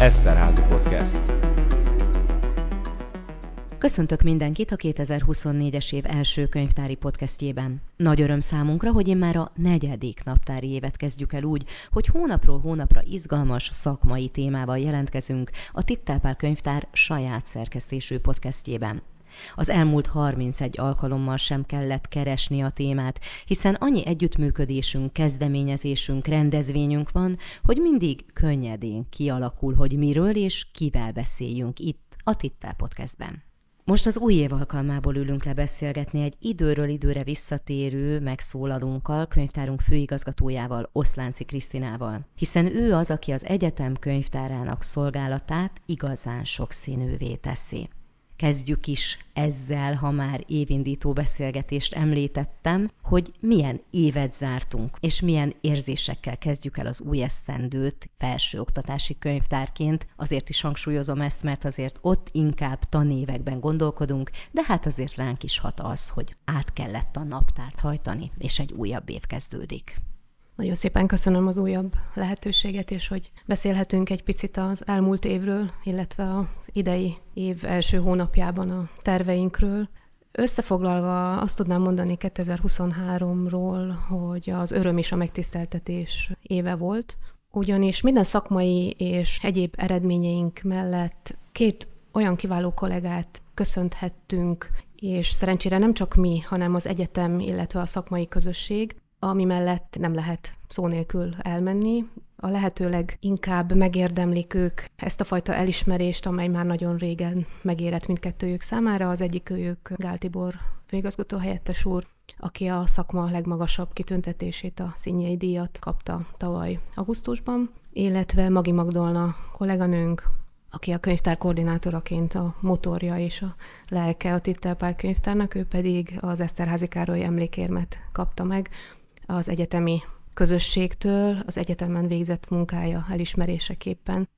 Eszterházi Podcast. Köszöntök mindenkit a 2024-es év első könyvtári podcastjében. Nagy öröm számunkra, hogy én már a negyedik naptári évet kezdjük el úgy, hogy hónapról hónapra izgalmas szakmai témával jelentkezünk a Tittelpál könyvtár saját szerkesztésű podcastjében. Az elmúlt 31 alkalommal sem kellett keresni a témát, hiszen annyi együttműködésünk, kezdeményezésünk, rendezvényünk van, hogy mindig könnyedén kialakul, hogy miről és kivel beszéljünk itt a Tittel Podcastben. Most az új év alkalmából ülünk le beszélgetni egy időről időre visszatérő megszólalónkkal, könyvtárunk főigazgatójával, Oszlánci Krisztinával, hiszen ő az, aki az egyetem könyvtárának szolgálatát igazán sokszínűvé teszi. Kezdjük is ezzel, ha már évindító beszélgetést említettem, hogy milyen évet zártunk, és milyen érzésekkel kezdjük el az új esztendőt felsőoktatási könyvtárként. Azért is hangsúlyozom ezt, mert azért ott inkább tanévekben gondolkodunk, de hát azért ránk is hat az, hogy át kellett a naptárt hajtani, és egy újabb év kezdődik. Nagyon szépen köszönöm az újabb lehetőséget, és hogy beszélhetünk egy picit az elmúlt évről, illetve az idei év első hónapjában a terveinkről. Összefoglalva azt tudnám mondani 2023-ról, hogy az öröm és a megtiszteltetés éve volt, ugyanis minden szakmai és egyéb eredményeink mellett két olyan kiváló kollégát köszönthettünk, és szerencsére nem csak mi, hanem az egyetem, illetve a szakmai közösség, ami mellett nem lehet szó nélkül elmenni. A lehetőleg inkább megérdemlik ők ezt a fajta elismerést, amely már nagyon régen megérett mindkettőjük számára. Az egyik őjük Gál Tibor főigazgató helyettes úr, aki a szakma legmagasabb kitüntetését, a Színjei díjat kapta tavaly augusztusban, illetve Magi Magdolna kolléganőnk, aki a könyvtár koordinátoraként a motorja és a lelke a Tittelpár könyvtárnak, ő pedig az Eszterházi Károly emlékérmet kapta meg, az egyetemi közösségtől, az egyetemen végzett munkája elismeréseképpen.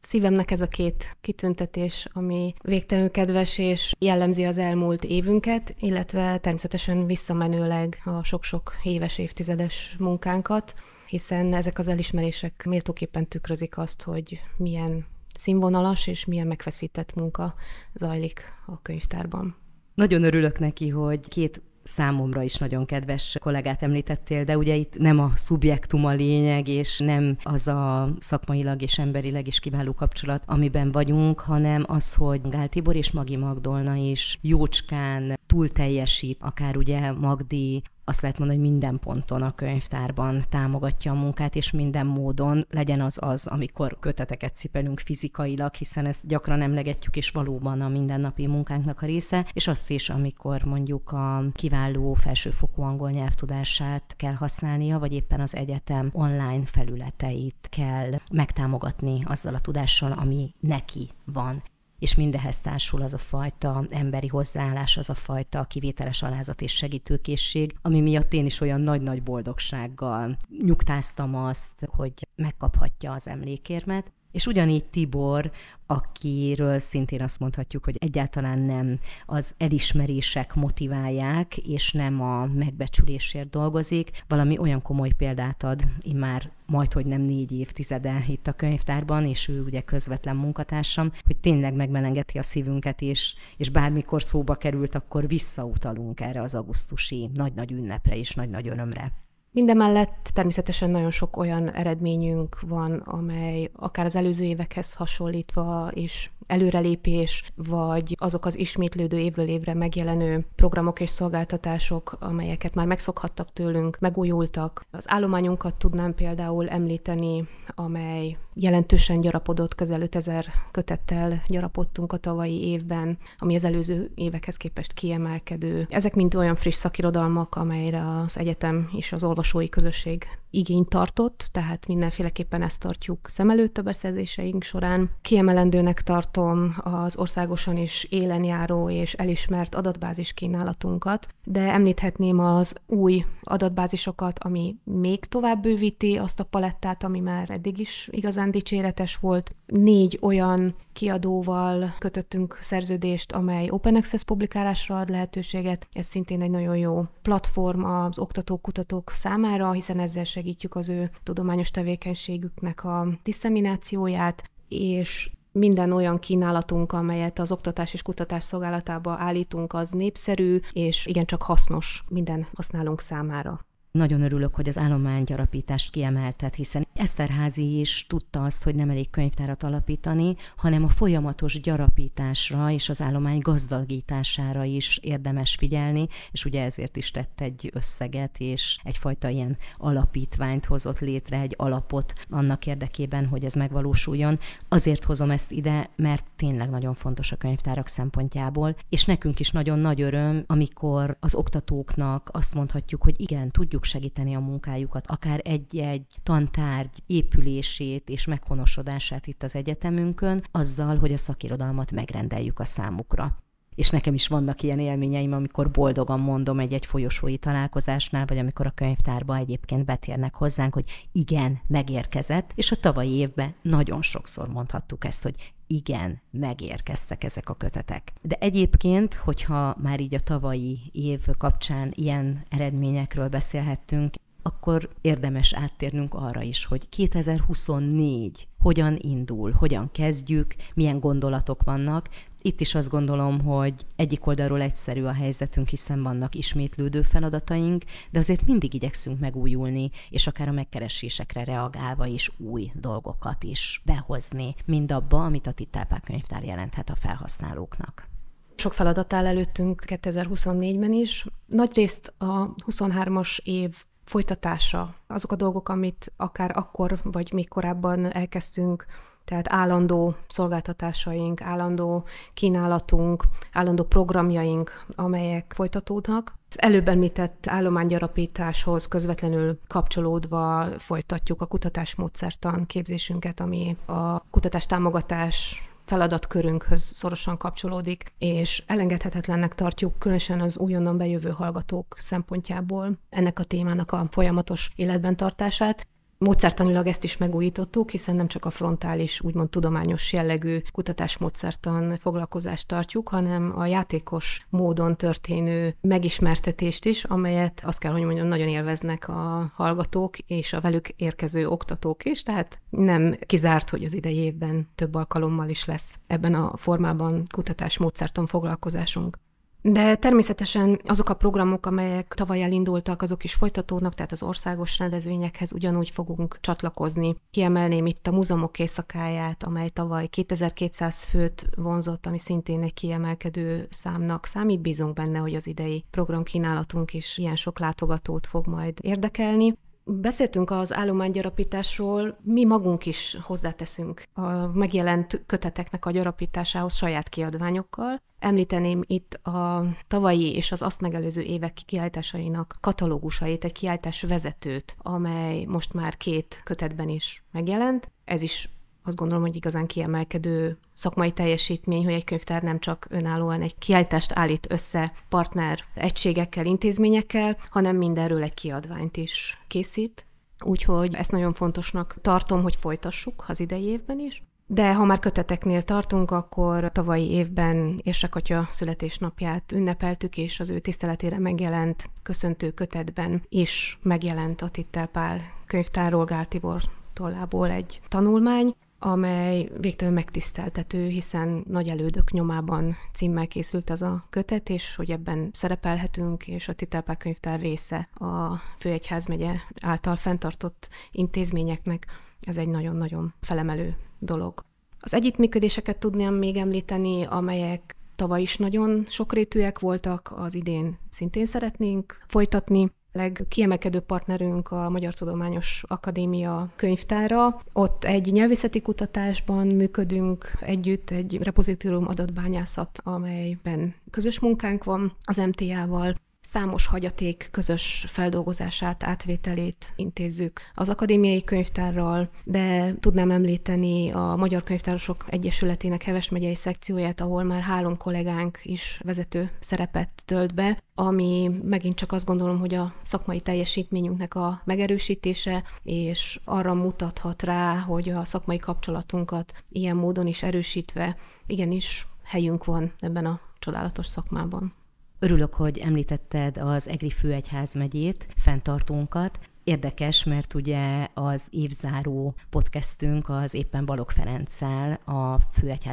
Szívemnek ez a két kitüntetés, ami végtelenül kedves és jellemzi az elmúlt évünket, illetve természetesen visszamenőleg a sok-sok éves, évtizedes munkánkat, hiszen ezek az elismerések méltóképpen tükrözik azt, hogy milyen színvonalas és milyen megfeszített munka zajlik a könyvtárban. Nagyon örülök neki, hogy két számomra is nagyon kedves kollégát említettél, de ugye itt nem a szubjektum a lényeg, és nem az a szakmailag és emberileg is kiváló kapcsolat, amiben vagyunk, hanem az, hogy Gál Tibor és Magi Magdolna is jócskán túl teljesít, akár ugye Magdi azt lehet mondani, hogy minden ponton a könyvtárban támogatja a munkát, és minden módon legyen az az, amikor köteteket cipelünk fizikailag, hiszen ezt gyakran emlegetjük, és valóban a mindennapi munkánknak a része, és azt is, amikor mondjuk a kiváló felsőfokú angol nyelvtudását kell használnia, vagy éppen az egyetem online felületeit kell megtámogatni azzal a tudással, ami neki van és mindehez társul az a fajta emberi hozzáállás, az a fajta kivételes alázat és segítőkészség, ami miatt én is olyan nagy-nagy boldogsággal nyugtáztam azt, hogy megkaphatja az emlékérmet. És ugyanígy Tibor, akiről szintén azt mondhatjuk, hogy egyáltalán nem az elismerések motiválják, és nem a megbecsülésért dolgozik, valami olyan komoly példát ad, immár majd, hogy nem négy évtizede itt a könyvtárban, és ő ugye közvetlen munkatársam, hogy tényleg megmelengeti a szívünket, és, és bármikor szóba került, akkor visszautalunk erre az augusztusi nagy-nagy ünnepre és nagy-nagy örömre. Mindemellett természetesen nagyon sok olyan eredményünk van, amely akár az előző évekhez hasonlítva is előrelépés, vagy azok az ismétlődő évről évre megjelenő programok és szolgáltatások, amelyeket már megszokhattak tőlünk, megújultak. Az állományunkat tudnám például említeni, amely jelentősen gyarapodott, közel 5000 kötettel gyarapodtunk a tavalyi évben, ami az előző évekhez képest kiemelkedő. Ezek mind olyan friss szakirodalmak, amelyre az egyetem és az olvasói közösség igényt tartott, tehát mindenféleképpen ezt tartjuk szem előtt a beszerzéseink során. Kiemelendőnek tartom mutatom az országosan is élen járó és elismert adatbázis kínálatunkat, de említhetném az új adatbázisokat, ami még tovább bővíti azt a palettát, ami már eddig is igazán dicséretes volt. Négy olyan kiadóval kötöttünk szerződést, amely Open Access publikálásra ad lehetőséget. Ez szintén egy nagyon jó platform az oktatók, kutatók számára, hiszen ezzel segítjük az ő tudományos tevékenységüknek a disszeminációját, és minden olyan kínálatunk, amelyet az Oktatás és Kutatás Szolgálatába állítunk, az népszerű, és igencsak hasznos minden használunk számára. Nagyon örülök, hogy az állománygyarapítást kiemeltet, hiszen Eszterházi is tudta azt, hogy nem elég könyvtárat alapítani, hanem a folyamatos gyarapításra és az állomány gazdagítására is érdemes figyelni, és ugye ezért is tett egy összeget, és egyfajta ilyen alapítványt hozott létre, egy alapot annak érdekében, hogy ez megvalósuljon. Azért hozom ezt ide, mert tényleg nagyon fontos a könyvtárak szempontjából, és nekünk is nagyon nagy öröm, amikor az oktatóknak azt mondhatjuk, hogy igen, tudjuk tudjuk segíteni a munkájukat, akár egy-egy tantárgy épülését és meghonosodását itt az egyetemünkön, azzal, hogy a szakirodalmat megrendeljük a számukra. És nekem is vannak ilyen élményeim, amikor boldogan mondom egy-egy folyosói találkozásnál, vagy amikor a könyvtárba egyébként betérnek hozzánk, hogy igen, megérkezett, és a tavalyi évben nagyon sokszor mondhattuk ezt, hogy igen, megérkeztek ezek a kötetek. De egyébként, hogyha már így a tavalyi év kapcsán ilyen eredményekről beszélhettünk, akkor érdemes áttérnünk arra is, hogy 2024 hogyan indul, hogyan kezdjük, milyen gondolatok vannak. Itt is azt gondolom, hogy egyik oldalról egyszerű a helyzetünk, hiszen vannak ismétlődő feladataink, de azért mindig igyekszünk megújulni, és akár a megkeresésekre reagálva is új dolgokat is behozni, mind abba, amit a titápák könyvtár jelenthet a felhasználóknak. Sok feladat áll előttünk 2024-ben is. Nagyrészt a 23-as év folytatása, azok a dolgok, amit akár akkor vagy még korábban elkezdtünk, tehát állandó szolgáltatásaink, állandó kínálatunk, állandó programjaink, amelyek folytatódnak. Az előbb említett állománygyarapításhoz közvetlenül kapcsolódva folytatjuk a kutatásmódszertan képzésünket, ami a kutatástámogatás feladatkörünkhöz szorosan kapcsolódik, és elengedhetetlennek tartjuk, különösen az újonnan bejövő hallgatók szempontjából ennek a témának a folyamatos életben tartását, Módszertanilag ezt is megújítottuk, hiszen nem csak a frontális, úgymond tudományos jellegű kutatásmódszertan foglalkozást tartjuk, hanem a játékos módon történő megismertetést is, amelyet azt kell, hogy mondjam, nagyon élveznek a hallgatók és a velük érkező oktatók is, tehát nem kizárt, hogy az idejében több alkalommal is lesz ebben a formában kutatásmódszertan foglalkozásunk. De természetesen azok a programok, amelyek tavaly elindultak, azok is folytatódnak, tehát az országos rendezvényekhez ugyanúgy fogunk csatlakozni. Kiemelném itt a múzeumok éjszakáját, amely tavaly 2200 főt vonzott, ami szintén egy kiemelkedő számnak számít. Bízunk benne, hogy az idei programkínálatunk is ilyen sok látogatót fog majd érdekelni. Beszéltünk az állománygyarapításról, mi magunk is hozzáteszünk a megjelent köteteknek a gyarapításához saját kiadványokkal. Említeném itt a tavalyi és az azt megelőző évek kiállításainak katalógusait, egy kiállítás vezetőt, amely most már két kötetben is megjelent. Ez is azt gondolom, hogy igazán kiemelkedő szakmai teljesítmény, hogy egy könyvtár nem csak önállóan egy kiállítást állít össze partner egységekkel, intézményekkel, hanem mindenről egy kiadványt is készít. Úgyhogy ezt nagyon fontosnak tartom, hogy folytassuk az idei évben is. De ha már köteteknél tartunk, akkor tavalyi évben Érsek atya születésnapját ünnepeltük, és az ő tiszteletére megjelent köszöntő kötetben is megjelent a Tittel Pál könyvtárról Gál Tibor tollából egy tanulmány, amely végtelenül megtiszteltető, hiszen nagy elődök nyomában címmel készült ez a kötet, és hogy ebben szerepelhetünk, és a Titelpák könyvtár része a Főegyházmegye által fenntartott intézményeknek, ez egy nagyon-nagyon felemelő dolog. Az együttműködéseket tudnám még említeni, amelyek tavaly is nagyon sokrétűek voltak, az idén szintén szeretnénk folytatni legkiemelkedő partnerünk a Magyar Tudományos Akadémia könyvtára. Ott egy nyelvészeti kutatásban működünk együtt, egy repozitórium adatbányászat, amelyben közös munkánk van az MTA-val. Számos hagyaték közös feldolgozását, átvételét intézzük az akadémiai könyvtárral, de tudnám említeni a Magyar Könyvtárosok Egyesületének Heves megyei szekcióját, ahol már három kollégánk is vezető szerepet tölt be, ami megint csak azt gondolom, hogy a szakmai teljesítményünknek a megerősítése, és arra mutathat rá, hogy a szakmai kapcsolatunkat ilyen módon is erősítve, igenis helyünk van ebben a csodálatos szakmában. Örülök, hogy említetted az Egri Főegyház megyét, fenntartónkat. Érdekes, mert ugye az évzáró podcastünk az éppen Balog Ferenccel, a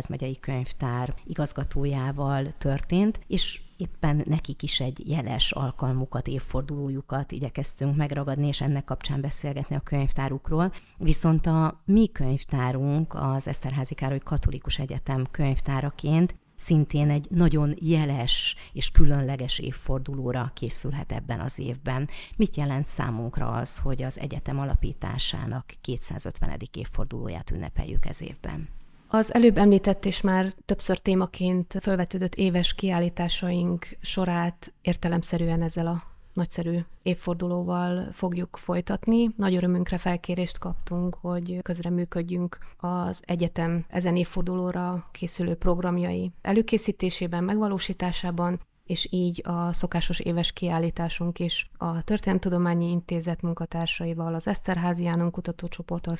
megyei Könyvtár igazgatójával történt, és éppen nekik is egy jeles alkalmukat, évfordulójukat igyekeztünk megragadni, és ennek kapcsán beszélgetni a könyvtárukról. Viszont a mi könyvtárunk, az Eszterházi Károly Katolikus Egyetem könyvtáraként szintén egy nagyon jeles és különleges évfordulóra készülhet ebben az évben. Mit jelent számunkra az, hogy az egyetem alapításának 250. évfordulóját ünnepeljük ez évben? Az előbb említett és már többször témaként felvetődött éves kiállításaink sorát értelemszerűen ezzel a nagyszerű évfordulóval fogjuk folytatni. Nagy örömünkre felkérést kaptunk, hogy közreműködjünk az egyetem ezen évfordulóra készülő programjai előkészítésében, megvalósításában, és így a szokásos éves kiállításunk is a történtudományi Intézet munkatársaival, az Eszterházi Jánon kutatócsoporttal,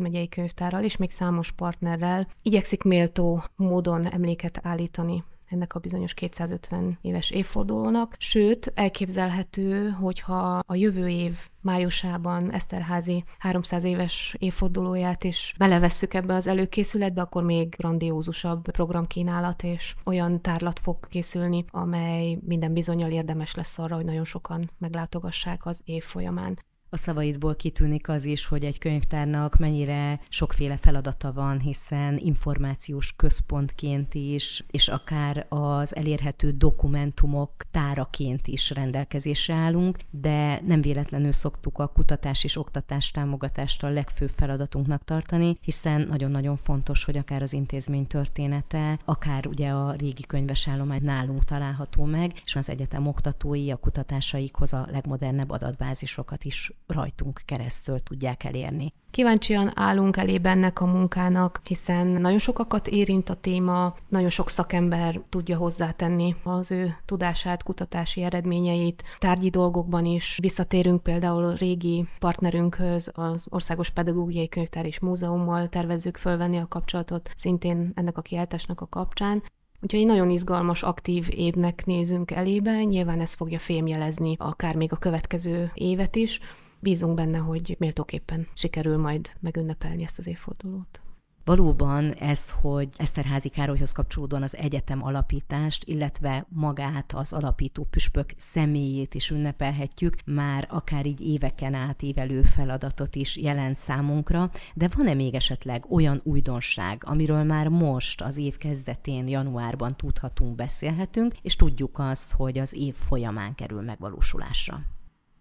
megyei könyvtárral és még számos partnerrel igyekszik méltó módon emléket állítani ennek a bizonyos 250 éves évfordulónak. Sőt, elképzelhető, hogyha a jövő év májusában Eszterházi 300 éves évfordulóját is belevesszük ebbe az előkészületbe, akkor még grandiózusabb programkínálat és olyan tárlat fog készülni, amely minden bizonyal érdemes lesz arra, hogy nagyon sokan meglátogassák az év folyamán. A szavaidból kitűnik az is, hogy egy könyvtárnak mennyire sokféle feladata van, hiszen információs központként is, és akár az elérhető dokumentumok táraként is rendelkezésre állunk, de nem véletlenül szoktuk a kutatás és oktatás támogatást a legfőbb feladatunknak tartani, hiszen nagyon-nagyon fontos, hogy akár az intézmény története, akár ugye a régi könyves állomány nálunk található meg, és az egyetem oktatói a kutatásaikhoz a legmodernebb adatbázisokat is rajtunk keresztül tudják elérni. Kíváncsian állunk elébe ennek a munkának, hiszen nagyon sokakat érint a téma, nagyon sok szakember tudja hozzátenni az ő tudását, kutatási eredményeit. Tárgyi dolgokban is visszatérünk például a régi partnerünkhöz, az Országos Pedagógiai Könyvtár és Múzeummal tervezzük fölvenni a kapcsolatot, szintén ennek a kiáltásnak a kapcsán. Úgyhogy egy nagyon izgalmas, aktív évnek nézünk elébe, nyilván ez fogja fémjelezni akár még a következő évet is bízunk benne, hogy méltóképpen sikerül majd megünnepelni ezt az évfordulót. Valóban ez, hogy Eszterházi Károlyhoz kapcsolódóan az egyetem alapítást, illetve magát az alapító püspök személyét is ünnepelhetjük, már akár így éveken átívelő feladatot is jelent számunkra, de van-e még esetleg olyan újdonság, amiről már most az év kezdetén, januárban tudhatunk, beszélhetünk, és tudjuk azt, hogy az év folyamán kerül megvalósulásra?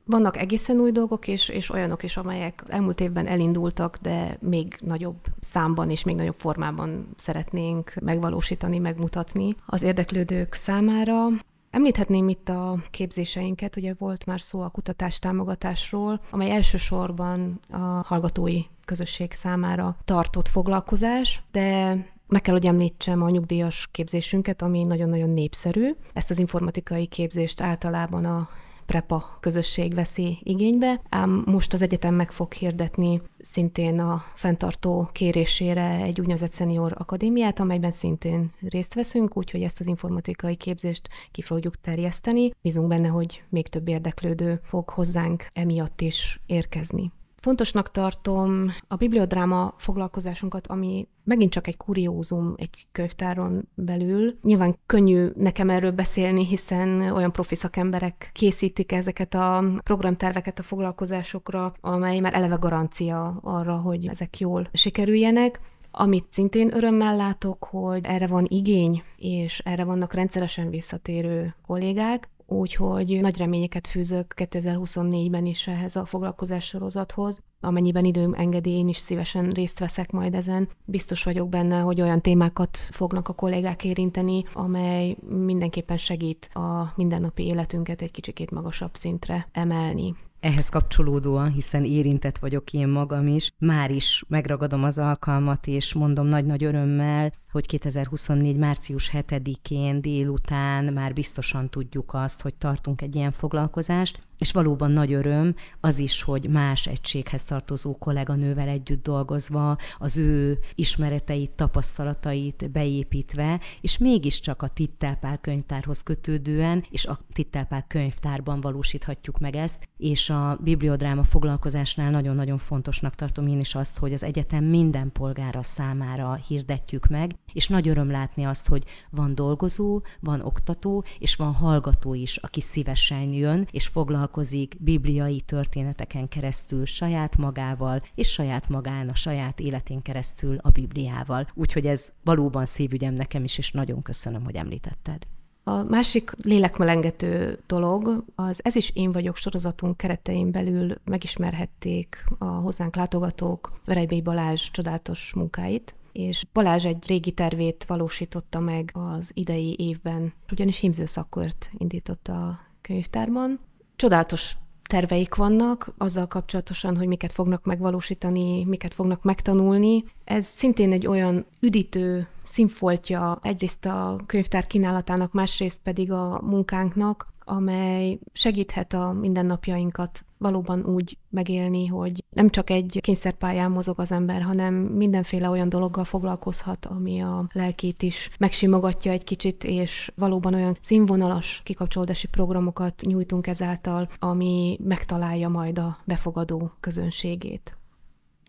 vannak egészen új dolgok, és, és olyanok is, amelyek elmúlt évben elindultak, de még nagyobb számban és még nagyobb formában szeretnénk megvalósítani, megmutatni az érdeklődők számára. Említhetném itt a képzéseinket, ugye volt már szó a kutatástámogatásról, amely elsősorban a hallgatói közösség számára tartott foglalkozás, de meg kell, hogy említsem a nyugdíjas képzésünket, ami nagyon-nagyon népszerű. Ezt az informatikai képzést általában a prepa közösség veszi igénybe, ám most az egyetem meg fog hirdetni szintén a fenntartó kérésére egy úgynevezett szenior akadémiát, amelyben szintén részt veszünk, úgyhogy ezt az informatikai képzést ki fogjuk terjeszteni. Bízunk benne, hogy még több érdeklődő fog hozzánk emiatt is érkezni. Fontosnak tartom a bibliodráma foglalkozásunkat, ami megint csak egy kuriózum egy könyvtáron belül. Nyilván könnyű nekem erről beszélni, hiszen olyan profi szakemberek készítik ezeket a programterveket a foglalkozásokra, amely már eleve garancia arra, hogy ezek jól sikerüljenek. Amit szintén örömmel látok, hogy erre van igény, és erre vannak rendszeresen visszatérő kollégák, úgyhogy nagy reményeket fűzök 2024-ben is ehhez a foglalkozás sorozathoz. Amennyiben időm engedi, én is szívesen részt veszek majd ezen. Biztos vagyok benne, hogy olyan témákat fognak a kollégák érinteni, amely mindenképpen segít a mindennapi életünket egy kicsikét magasabb szintre emelni ehhez kapcsolódóan, hiszen érintett vagyok én magam is, már is megragadom az alkalmat, és mondom nagy-nagy örömmel, hogy 2024. március 7-én délután már biztosan tudjuk azt, hogy tartunk egy ilyen foglalkozást, és valóban nagy öröm az is, hogy más egységhez tartozó kolléganővel együtt dolgozva, az ő ismereteit, tapasztalatait beépítve, és mégiscsak a Tittelpál könyvtárhoz kötődően, és a Tittelpál könyvtárban valósíthatjuk meg ezt, és a bibliodráma foglalkozásnál nagyon-nagyon fontosnak tartom én is azt, hogy az egyetem minden polgára számára hirdetjük meg, és nagy öröm látni azt, hogy van dolgozó, van oktató, és van hallgató is, aki szívesen jön, és foglalkozik foglalkozik bibliai történeteken keresztül saját magával, és saját magán, a saját életén keresztül a Bibliával. Úgyhogy ez valóban szívügyem nekem is, és nagyon köszönöm, hogy említetted. A másik lélekmelengető dolog, az Ez is én vagyok sorozatunk keretein belül megismerhették a hozzánk látogatók Verebély Balázs csodálatos munkáit, és Balázs egy régi tervét valósította meg az idei évben, ugyanis szakkört indított a könyvtárban, csodálatos terveik vannak azzal kapcsolatosan, hogy miket fognak megvalósítani, miket fognak megtanulni. Ez szintén egy olyan üdítő színfoltja egyrészt a könyvtár kínálatának, másrészt pedig a munkánknak, amely segíthet a mindennapjainkat valóban úgy megélni, hogy nem csak egy kényszerpályán mozog az ember, hanem mindenféle olyan dologgal foglalkozhat, ami a lelkét is megsimogatja egy kicsit, és valóban olyan színvonalas kikapcsolódási programokat nyújtunk ezáltal, ami megtalálja majd a befogadó közönségét.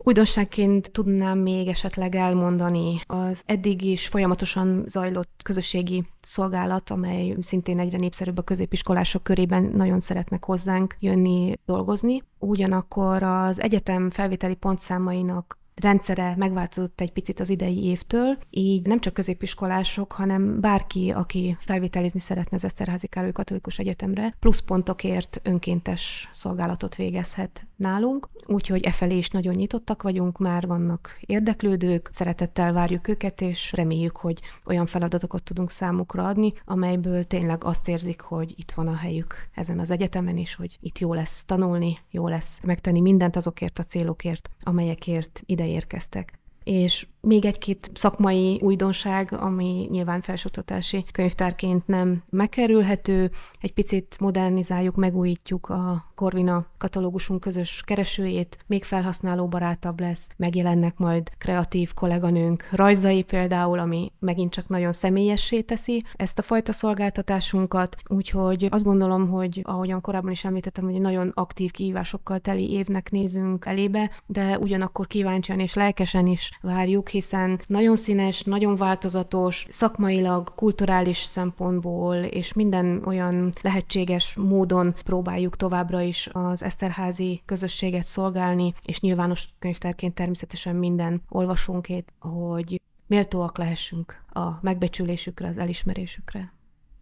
Újdonságként tudnám még esetleg elmondani az eddig is folyamatosan zajlott közösségi szolgálat, amely szintén egyre népszerűbb a középiskolások körében, nagyon szeretnek hozzánk jönni dolgozni. Ugyanakkor az egyetem felvételi pontszámainak rendszere megváltozott egy picit az idei évtől, így nem csak középiskolások, hanem bárki, aki felvételizni szeretne az Eszterházi Károly Katolikus Egyetemre, pluszpontokért önkéntes szolgálatot végezhet nálunk, úgyhogy e felé is nagyon nyitottak vagyunk, már vannak érdeklődők, szeretettel várjuk őket, és reméljük, hogy olyan feladatokat tudunk számukra adni, amelyből tényleg azt érzik, hogy itt van a helyük ezen az egyetemen, és hogy itt jó lesz tanulni, jó lesz megtenni mindent azokért a célokért, amelyekért ide érkeztek. És még egy-két szakmai újdonság, ami nyilván felsőoktatási könyvtárként nem megkerülhető. Egy picit modernizáljuk, megújítjuk a Corvina katalógusunk közös keresőjét, még felhasználóbarátabb lesz, megjelennek majd kreatív kolléganőnk rajzai például, ami megint csak nagyon személyessé teszi ezt a fajta szolgáltatásunkat, úgyhogy azt gondolom, hogy ahogyan korábban is említettem, hogy nagyon aktív kihívásokkal teli évnek nézünk elébe, de ugyanakkor kíváncsian és lelkesen is várjuk hiszen nagyon színes, nagyon változatos, szakmailag, kulturális szempontból és minden olyan lehetséges módon próbáljuk továbbra is az Eszterházi közösséget szolgálni, és nyilvános könyvtárként természetesen minden olvasónkét, hogy méltóak lehessünk a megbecsülésükre, az elismerésükre.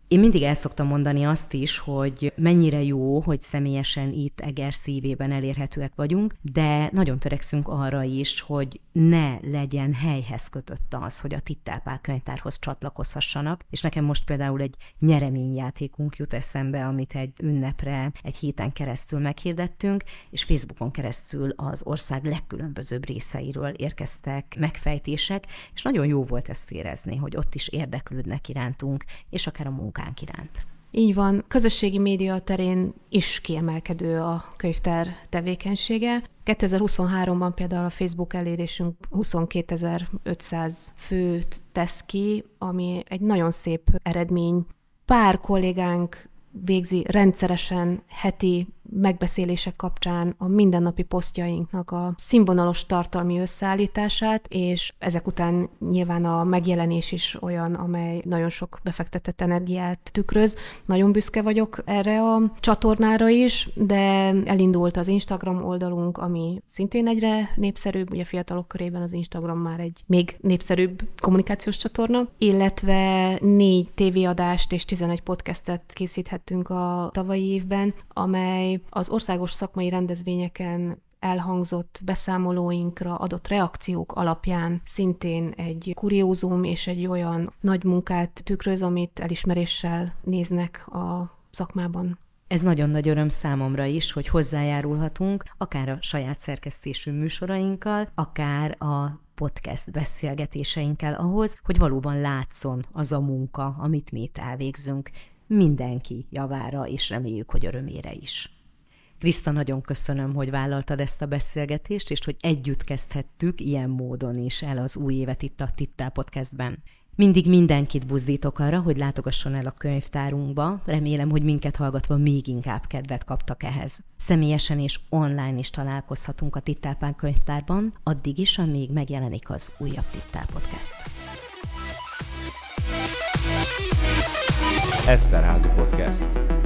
Én mindig el szoktam mondani azt is, hogy mennyire jó, hogy személyesen itt Eger szívében elérhetőek vagyunk, de nagyon törekszünk arra is, hogy ne legyen helyhez kötött az, hogy a Tittelpál könyvtárhoz csatlakozhassanak, és nekem most például egy nyereményjátékunk jut eszembe, amit egy ünnepre egy héten keresztül meghirdettünk, és Facebookon keresztül az ország legkülönbözőbb részeiről érkeztek megfejtések, és nagyon jó volt ezt érezni, hogy ott is érdeklődnek irántunk, és akár a munkánk munkánk iránt. Így van, közösségi média terén is kiemelkedő a könyvtár tevékenysége. 2023-ban például a Facebook elérésünk 22.500 főt tesz ki, ami egy nagyon szép eredmény. Pár kollégánk végzi rendszeresen heti megbeszélések kapcsán a mindennapi posztjainknak a színvonalos tartalmi összeállítását, és ezek után nyilván a megjelenés is olyan, amely nagyon sok befektetett energiát tükröz. Nagyon büszke vagyok erre a csatornára is, de elindult az Instagram oldalunk, ami szintén egyre népszerűbb, ugye fiatalok körében az Instagram már egy még népszerűbb kommunikációs csatorna, illetve négy tévéadást és 11 podcastet készíthettünk a tavalyi évben, amely az országos szakmai rendezvényeken elhangzott beszámolóinkra adott reakciók alapján szintén egy kuriózum és egy olyan nagy munkát tükröz, amit elismeréssel néznek a szakmában. Ez nagyon nagy öröm számomra is, hogy hozzájárulhatunk, akár a saját szerkesztésű műsorainkkal, akár a podcast beszélgetéseinkkel ahhoz, hogy valóban látszon az a munka, amit mi itt elvégzünk, mindenki javára, és reméljük, hogy örömére is. Kriszta, nagyon köszönöm, hogy vállaltad ezt a beszélgetést, és hogy együtt kezdhettük ilyen módon is el az új évet itt a Tittá Podcastben. Mindig mindenkit buzdítok arra, hogy látogasson el a könyvtárunkba. Remélem, hogy minket hallgatva még inkább kedvet kaptak ehhez. Személyesen és online is találkozhatunk a Tittápán könyvtárban, addig is, amíg megjelenik az újabb Tittá Podcast. Eszterházi Podcast.